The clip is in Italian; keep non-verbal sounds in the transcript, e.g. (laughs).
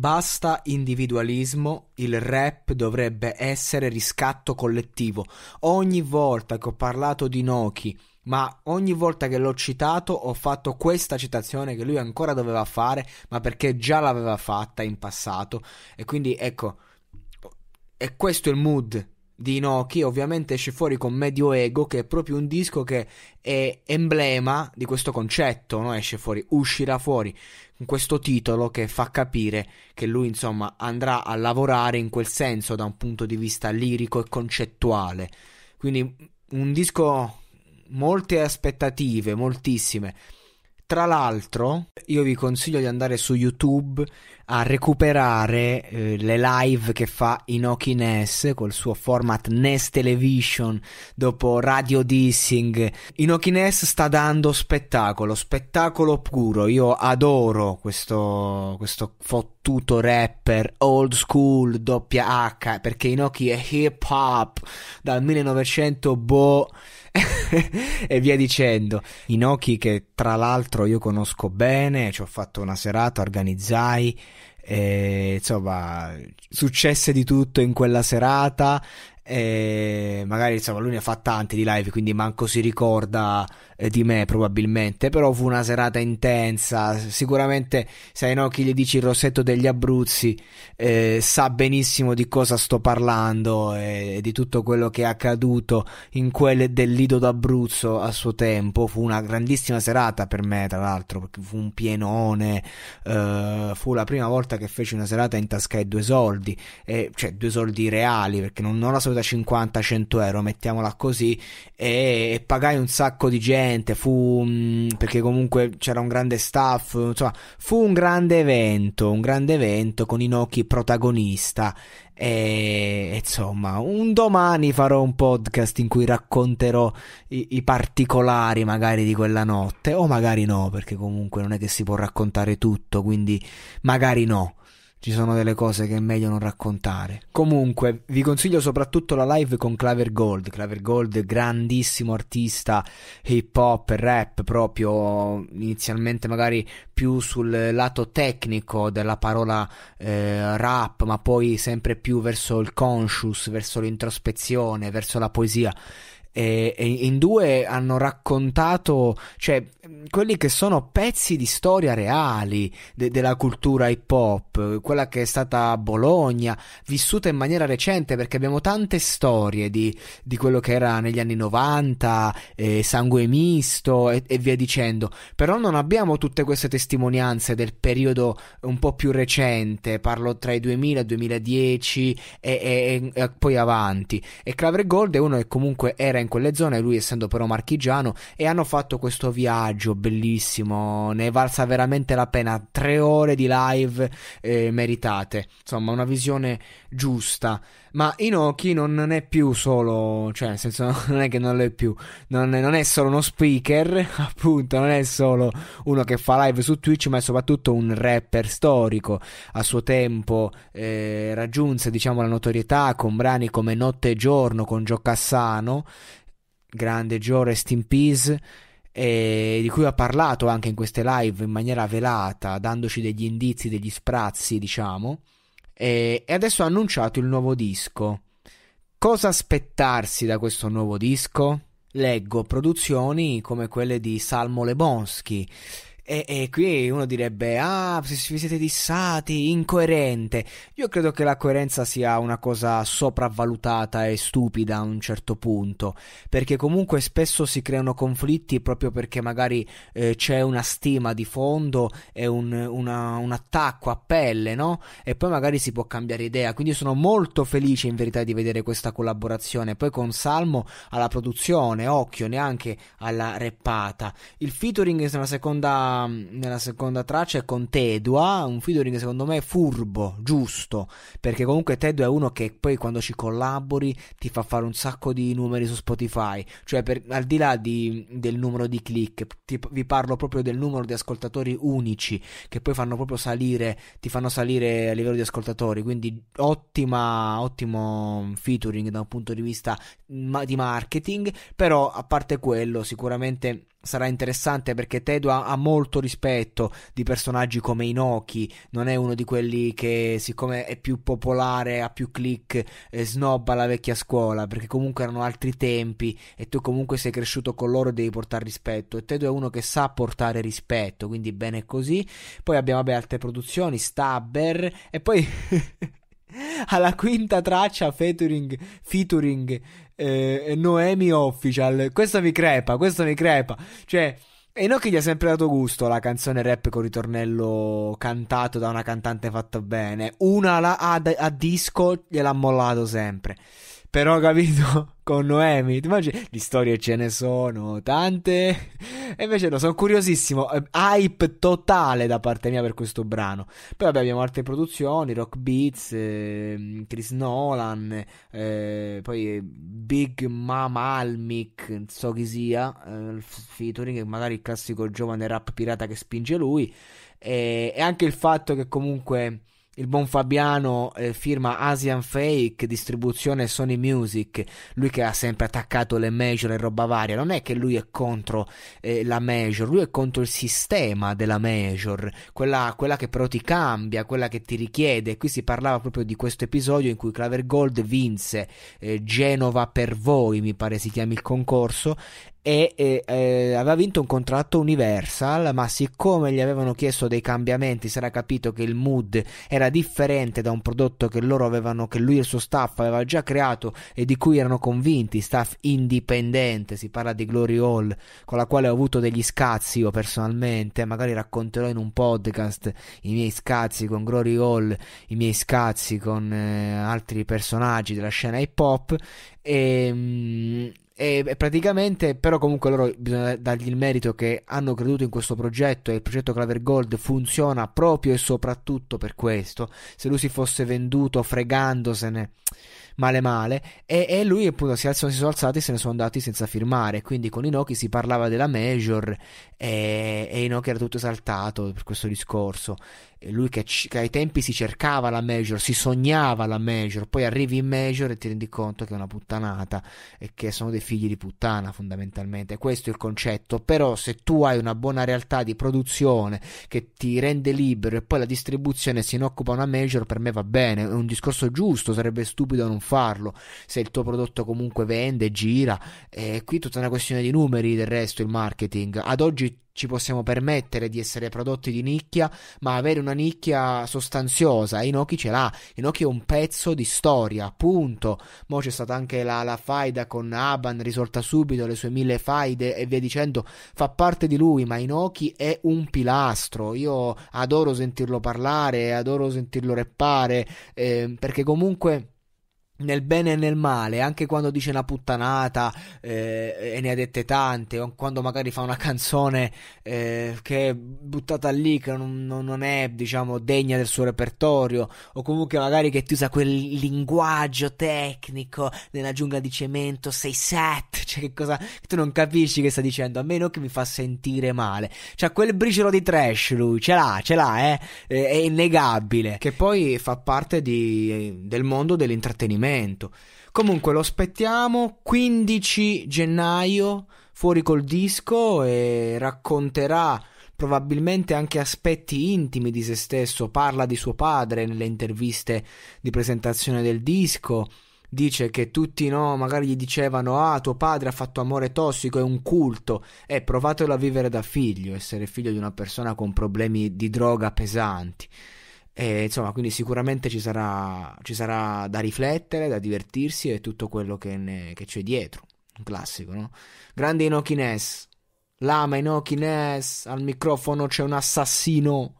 Basta individualismo, il rap dovrebbe essere riscatto collettivo. Ogni volta che ho parlato di Noki, ma ogni volta che l'ho citato ho fatto questa citazione che lui ancora doveva fare, ma perché già l'aveva fatta in passato. E quindi ecco, è questo il mood di Inoki ovviamente esce fuori con Medio Ego che è proprio un disco che è emblema di questo concetto, no? esce fuori, uscirà fuori con questo titolo che fa capire che lui insomma andrà a lavorare in quel senso da un punto di vista lirico e concettuale. Quindi un disco molte aspettative, moltissime. Tra l'altro, io vi consiglio di andare su YouTube a recuperare eh, le live che fa Inoki Ness col suo format NES Television dopo Radio Dissing. Inoki Ness sta dando spettacolo, spettacolo puro. Io adoro questo, questo fottuto rapper old school doppia H perché Inoki è hip hop dal 1900 boh. (laughs) e via dicendo. Inoki che tra l'altro io conosco bene, ci ho fatto una serata, organizzai, e, insomma successe di tutto in quella serata e eh, magari insomma lui ne fa tanti di live quindi manco si ricorda eh, di me probabilmente però fu una serata intensa sicuramente sai no chi gli dici il rossetto degli Abruzzi eh, sa benissimo di cosa sto parlando eh, e eh, di tutto quello che è accaduto in quelle del Lido d'Abruzzo a suo tempo fu una grandissima serata per me tra l'altro perché fu un pienone eh, fu la prima volta che feci una serata in tasca e due soldi cioè due soldi reali perché non, non assolutamente da 50-100 euro, mettiamola così, e, e, pagai un sacco di gente, fu mh, mm, perché comunque c'era un grande staff, insomma, fu un grande evento, un grande evento con Inoki protagonista e insomma, un domani farò un podcast in cui racconterò i, i, particolari magari di quella notte, o magari no, perché comunque non è che si può raccontare tutto, quindi magari no ci sono delle cose che è meglio non raccontare. Comunque, vi consiglio soprattutto la live con Claver Gold. Claver Gold, grandissimo artista hip hop, rap, proprio inizialmente magari più sul lato tecnico della parola eh, rap, ma poi sempre più verso il conscious, verso l'introspezione, verso la poesia. E, e in due hanno raccontato, cioè Ehm, quelli che sono pezzi di storia reali de- della cultura hip hop, quella che è stata a Bologna, vissuta in maniera recente perché abbiamo tante storie di, di quello che era negli anni 90, eh, sangue misto e-, e, via dicendo, però non abbiamo tutte queste testimonianze del periodo un po' più recente, parlo tra i 2000 e 2010 e, e, e poi avanti. E Claver Gold è uno che comunque era in quelle zone, lui essendo però marchigiano, e hanno fatto questo viaggio personaggio bellissimo, ne è valsa veramente la pena. Tre ore di live eh, meritate, insomma, una visione giusta. Ma Inoki non è più solo, cioè, nel senso, (laughs) non è che non lo è più, non è, non è solo uno speaker, (laughs) appunto, non è solo uno che fa live su Twitch, ma è soprattutto un rapper storico. A suo tempo eh, raggiunse, diciamo, la notorietà con brani come Notte e Giorno, con Gio Cassano. grande Joe, rest in peace eh, di cui ha parlato anche in queste live in maniera velata, dandoci degli indizi, degli sprazzi, diciamo, eh, e adesso ha annunciato il nuovo disco. Cosa aspettarsi da questo nuovo disco? Leggo produzioni come quelle di Salmo Lebonski, e, e, qui uno direbbe: Ah, vi siete dissati, incoerente. Io credo che la coerenza sia una cosa sopravvalutata e stupida a un certo punto, perché comunque spesso si creano conflitti proprio perché magari eh, c'è una stima di fondo e un, una, un, attacco a pelle, no? E poi magari si può cambiare idea. Quindi sono molto felice in verità di vedere questa collaborazione. Poi con Salmo alla produzione, occhio, neanche alla reppata. Il featuring è una seconda nella seconda traccia è con Tedua, un featuring secondo me furbo, giusto, perché comunque Tedua è uno che poi quando ci collabori ti fa fare un sacco di numeri su Spotify, cioè per, al di là di, del numero di click, ti, vi parlo proprio del numero di ascoltatori unici che poi fanno proprio salire, ti fanno salire a livello di ascoltatori, quindi ottima, ottimo featuring da un punto di vista mm, di marketing, però a parte quello sicuramente sarà interessante perché Tedo ha, molto rispetto di personaggi come Inoki, non è uno di quelli che siccome è più popolare, ha più click, eh, snobba la vecchia scuola, perché comunque erano altri tempi e tu comunque sei cresciuto con loro e devi portare rispetto e Tedo è uno che sa portare rispetto, quindi bene così. Poi abbiamo vabbè, altre produzioni, Stabber e poi (laughs) alla quinta traccia featuring, featuring eh, Noemi Official. Questo mi crepa, questo mi crepa. Cioè, e non che gli ha sempre dato gusto la canzone rap con ritornello cantato da una cantante fatta bene. Una la, a, a disco gliel'ha mollato sempre. Però capito (laughs) con Noemi, immagini? Di storie ce ne sono tante. E invece no, sono curiosissimo. Eh, hype totale da parte mia per questo brano. Poi vabbè, abbiamo altre produzioni, Rock Beats, eh, Chris Nolan, eh, poi eh, Big Mama Almic, non so chi sia, eh, featuring magari il classico giovane rap pirata che spinge lui. e anche il fatto che comunque il buon Fabiano eh, firma Asian Fake, distribuzione Sony Music, lui che ha sempre attaccato le major e roba varia, non è che lui è contro eh, la major, lui è contro il sistema della major, quella, quella, che però ti cambia, quella che ti richiede. Qui si parlava proprio di questo episodio in cui Claver Gold vinse eh, Genova per voi, mi pare si chiami il concorso, e, e eh, aveva vinto un contratto Universal, ma siccome gli avevano chiesto dei cambiamenti, si era capito che il mood era differente da un prodotto che loro avevano, che lui e il suo staff aveva già creato e di cui erano convinti, staff indipendente, si parla di Glory Hall, con la quale ho avuto degli scazzi io personalmente, magari racconterò in un podcast i miei scazzi con Glory Hall, i miei scazzi con eh, altri personaggi della scena hip hop e ehm, e praticamente, però, comunque loro bisogna dargli il merito che hanno creduto in questo progetto e il progetto Claver Gold funziona proprio e soprattutto per questo. Se lui si fosse venduto fregandosene male male e, e lui appunto si, alzano, si sono alzati e se ne sono andati senza firmare quindi con Inoki si parlava della major e, e Inoki era tutto esaltato per questo discorso e lui che, che, ai tempi si cercava la major si sognava la major poi arrivi in major e ti rendi conto che è una puttanata e che sono dei figli di puttana fondamentalmente questo è il concetto però se tu hai una buona realtà di produzione che ti rende libero e poi la distribuzione si ne occupa una major per me va bene è un discorso giusto sarebbe stupido non farlo farlo se il tuo prodotto comunque vende, gira. Eh, è qui tutta una questione di numeri del resto il marketing. Ad oggi ci possiamo permettere di essere prodotti di nicchia, ma avere una nicchia sostanziosa. Inoki ce l'ha. Inoki è un pezzo di storia, appunto Mo c'è stata anche la, la faida con Aban, risolta subito, le sue mille faide e via dicendo. Fa parte di lui, ma Inoki è un pilastro. Io adoro sentirlo parlare, adoro sentirlo reppare, eh, perché comunque nel bene e nel male, anche quando dice una puttanata eh, e ne ha dette tante, o quando magari fa una canzone eh, che è buttata lì, che non, non, è diciamo degna del suo repertorio, o comunque magari che ti usa quel linguaggio tecnico nella giungla di cemento, sei set, (laughs) cioè che cosa, tu non capisci che sta dicendo, a meno che mi fa sentire male, cioè quel briciolo di trash lui, ce l'ha, ce l'ha, eh? è, innegabile. Che poi fa parte di, del mondo dell'intrattenimento movimento. Comunque lo aspettiamo 15 gennaio fuori col disco e racconterà probabilmente anche aspetti intimi di se stesso, parla di suo padre nelle interviste di presentazione del disco, dice che tutti no, magari gli dicevano ah tuo padre ha fatto amore tossico, è un culto, e eh, provatelo a vivere da figlio, essere figlio di una persona con problemi di droga pesanti. E, insomma, quindi sicuramente ci sarà, ci sarà, da riflettere, da divertirsi e tutto quello che, ne, che c'è dietro. Un classico, no? Grande Inokines. Lama Inokines. Al microfono c'è un assassino.